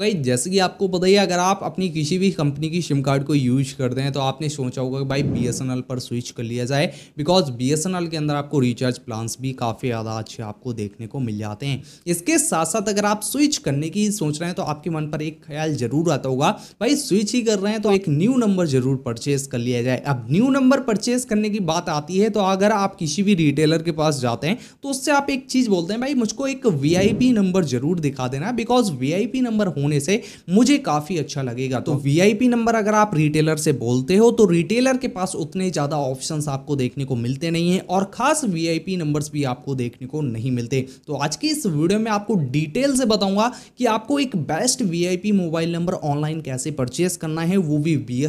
भाई जैसे कि आपको पता ही अगर आप अपनी किसी भी कंपनी की सिम कार्ड को यूज करते हैं तो आपने सोचा होगा कि भाई बी पर स्विच कर लिया जाए बिकॉज बी के अंदर आपको रिचार्ज प्लान्स भी काफ़ी ज़्यादा अच्छे आपको देखने को मिल जाते हैं इसके साथ साथ अगर आप स्विच करने की सोच रहे हैं तो आपके मन पर एक ख्याल ज़रूर आता होगा भाई स्विच ही कर रहे हैं तो एक न्यू नंबर ज़रूर परचेज कर लिया जाए अब न्यू नंबर परचेज करने की बात आती है तो अगर आप किसी भी रिटेलर के पास जाते हैं तो उससे आप एक चीज़ बोलते हैं भाई मुझको एक वी नंबर ज़रूर दिखा देना बिकॉज वी नंबर होने होने से मुझे काफ़ी अच्छा लगेगा तो वीआईपी नंबर अगर आप रिटेलर से बोलते हो तो रिटेलर के पास उतने ज़्यादा ऑप्शंस आपको देखने को मिलते नहीं है और ख़ास वीआईपी नंबर्स भी आपको देखने को नहीं मिलते तो आज की इस वीडियो में आपको डिटेल से बताऊंगा कि आपको एक best VIP mobile number online कैसे परचेस करना है वो भी बी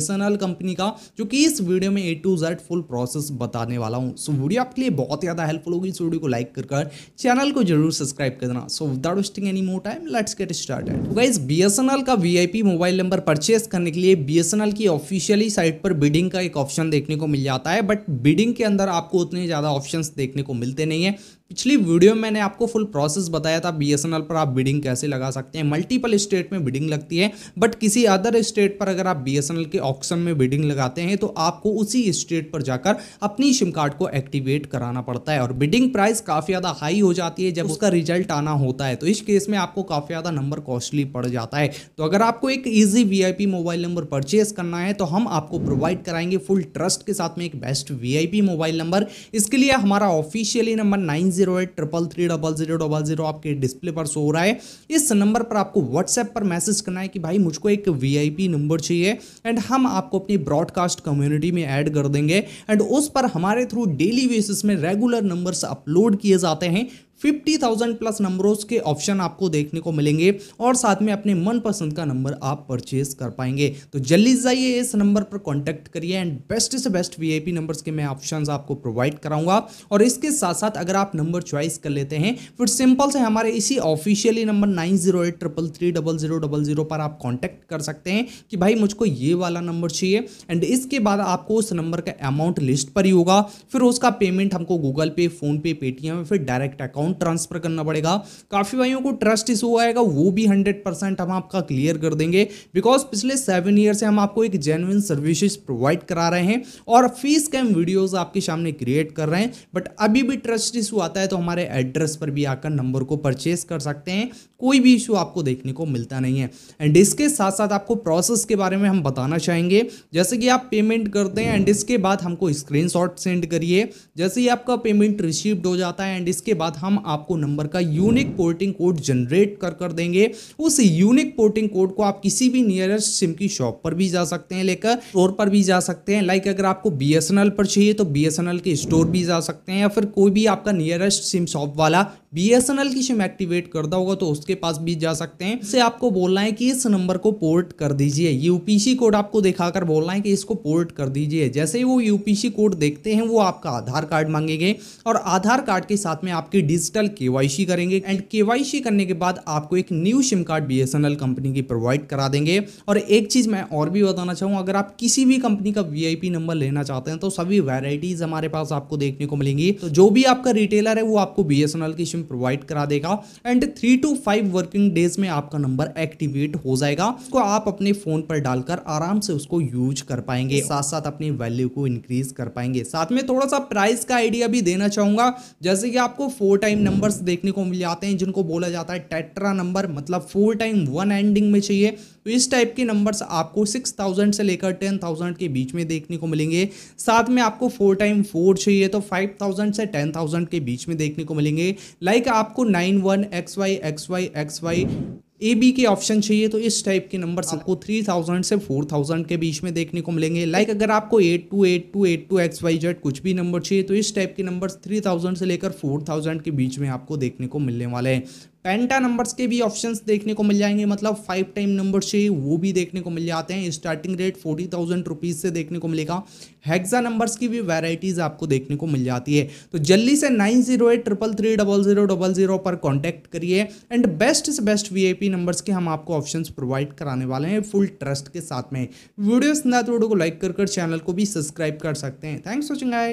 कंपनी का जो कि इस वीडियो में A to Z full process बताने वाला हूँ सो वीडियो आपके लिए बहुत ज़्यादा हेल्पफुल होगी इस वीडियो को लाइक कर चैनल को जरूर सब्सक्राइब करना so without wasting any more time let's get start guys BSNL का वीआईपी मोबाइल नंबर परचेस करने के लिए बीएसएनएल की ऑफिशियली साइट पर बिडिंग का एक ऑप्शन देखने को मिल जाता है बट बिडिंग के अंदर आपको उतने ज़्यादा ऑप्शंस देखने को मिलते नहीं है पिछली वीडियो में मैंने आपको फुल प्रोसेस बताया था बीएसएनएल पर आप बिडिंग कैसे लगा सकते हैं मल्टीपल स्टेट में बिडिंग लगती है बट किसी अदर स्टेट पर अगर आप बीएसएनएल के ऑप्शन में बिडिंग लगाते हैं तो आपको उसी स्टेट पर जाकर अपनी सिम कार्ड को एक्टिवेट कराना पड़ता है और बिडिंग प्राइस काफ़ी ज़्यादा हाई हो जाती है जब उसका रिजल्ट आना होता है तो इस केस में आपको काफ़ी ज़्यादा नंबर कॉस्टली पड़ जाता है तो अगर आपको एक easy V mobile number purchase करना है तो हम आपको प्रोवाइड कराएंगे फुल ट्रस्ट के साथ में एक बेस्ट वी मोबाइल नंबर इसके लिए हमारा officially number nine zero eight triple three double zero double zero आपके डिस्प्ले पर शो हो रहा है इस नंबर पर आपको व्हाट्सएप पर मैसेज करना है कि भाई मुझको एक वीआईपी नंबर चाहिए एंड हम आपको अपनी ब्रॉडकास्ट कम्युनिटी में ऐड कर देंगे एंड उस पर हमारे थ्रू डेली बेसिस में रेगुलर नंबर्स अपलोड किए जाते हैं 50,000 प्लस नंबरों के ऑप्शन आपको देखने को मिलेंगे और साथ में अपने मनपसंद का नंबर आप परचेज कर पाएंगे तो जल्दी जाइए इस नंबर पर कॉन्टैक्ट करिए एंड बेस्ट से बेस्ट वीआईपी नंबर्स के मैं ऑप्शंस आपको प्रोवाइड कराऊंगा और इसके साथ साथ अगर आप नंबर चॉइस कर लेते हैं फिर सिंपल से हमारे इसी officially number nine zero eight triple three double zero double zero पर आप कॉन्टैक्ट कर सकते हैं कि भाई मुझको ये वाला नंबर चाहिए एंड इसके बाद आपको उस नंबर का अमाउंट लिस्ट पर ही होगा फिर उसका पेमेंट हमको गूगल पे फोनपे पेटीएम या फिर डायरेक्ट अकाउंट अकाउंट ट्रांसफर करना पड़ेगा काफ़ी भाइयों को ट्रस्ट इशू आएगा वो भी हंड्रेड परसेंट हम आपका क्लियर कर देंगे बिकॉज पिछले सेवन ईयर से हम आपको एक जेनविन सर्विसेज प्रोवाइड करा रहे हैं और फीस कैम वीडियोज आपके सामने क्रिएट कर रहे हैं बट अभी भी ट्रस्ट इशू आता है तो हमारे एड्रेस पर भी आकर नंबर को परचेस कर सकते हैं कोई भी इशू आपको देखने को मिलता नहीं है एंड इसके साथ साथ आपको प्रोसेस के बारे में हम बताना चाहेंगे जैसे कि आप पेमेंट करते हैं एंड इसके बाद हमको स्क्रीनशॉट सेंड करिए जैसे ही आपका पेमेंट रिसीव्ड हो जाता है एंड इसके बाद हम आपको नंबर का यूनिक पोर्टिंग कोड जनरेट कर कर देंगे उस यूनिक पोर्टिंग कोड को आप किसी भी नियरेस्ट सिम की शॉप पर भी जा सकते हैं लेकर स्टोर पर भी जा सकते हैं लाइक अगर आपको बी पर चाहिए तो बी के स्टोर भी जा सकते हैं या फिर कोई भी आपका नियरेस्ट सिम शॉप वाला बीएसएनएल की सिम एक्टिवेट करता होगा तो उसके पास भी जा सकते हैं इससे आपको बोलना है कि इस नंबर को पोर्ट कर दीजिए यूपीसी कोड आपको दिखाकर बोलना है कि इसको पोर्ट कर दीजिए जैसे ही वो यूपीसी कोड देखते हैं वो आपका आधार कार्ड मांगेंगे और आधार कार्ड के साथ में आपकी डिजिटल के करेंगे एंड केवाईसी करने के बाद आपको एक न्यू सिम कार्ड एल कंपनी की प्रोवाइड करा देंगे और एक चीज़ मैं और भी बताना चाहूँ अगर आप किसी भी कंपनी का पी नंबर लेना चाहते हैं तो सभी वेराइटीज़ हमारे पास आपको देखने को मिलेंगी तो जो भी आपका रिटेलर है वो आपको एल की सिम नोटिफिकेशन प्रोवाइड करा देगा and three two five working days में आपका नंबर एक्टिवेट हो जाएगा उसको तो आप अपने फोन पर डालकर आराम से उसको यूज कर पाएंगे साथ साथ अपनी वैल्यू को इंक्रीज कर पाएंगे साथ में थोड़ा सा प्राइस का आइडिया भी देना चाहूंगा जैसे कि आपको फोर टाइम नंबर देखने को मिल जाते हैं जिनको बोला जाता है टेट्रा नंबर मतलब फोर टाइम वन एंडिंग में चाहिए तो इस टाइप के नंबर्स आपको सिक्स से लेकर टेन के बीच में देखने को मिलेंगे साथ में आपको फोर टाइम फोर चाहिए तो फाइव से टेन के बीच में देखने को मिलेंगे लाइक like आपको nine one X Y X Y X Y A B के ऑप्शन चाहिए तो इस टाइप के नंबर हाँ। आपको थ्री थाउजेंड से फोर थाउजेंड के बीच में देखने को मिलेंगे लाइक like अगर आपको eight two eight two eight two X Y Z कुछ भी नंबर चाहिए तो इस टाइप के नंबर थ्री थाउजेंड से लेकर फोर थाउजेंड के बीच में आपको देखने को मिलने वाले हैं पेंटा नंबर्स के भी ऑप्शंस देखने को मिल जाएंगे मतलब फाइव टाइम नंबर से वो भी देखने को मिल जाते हैं starting rate forty thousand rupees से देखने को मिलेगा हेक्सा नंबर्स की भी वैरायटीज़ आपको देखने को मिल जाती है तो जल्दी से nine zero eight triple three double zero double zero पर कॉन्टैक्ट करिए एंड बेस्ट से बेस्ट वी नंबर्स के हम आपको ऑप्शन प्रोवाइड कराने वाले हैं फुल ट्रस्ट के साथ में वीडियो सुनाते वीडियो को लाइक कर चैनल को भी सब्सक्राइब कर सकते हैं थैंक्स वॉचिंग आई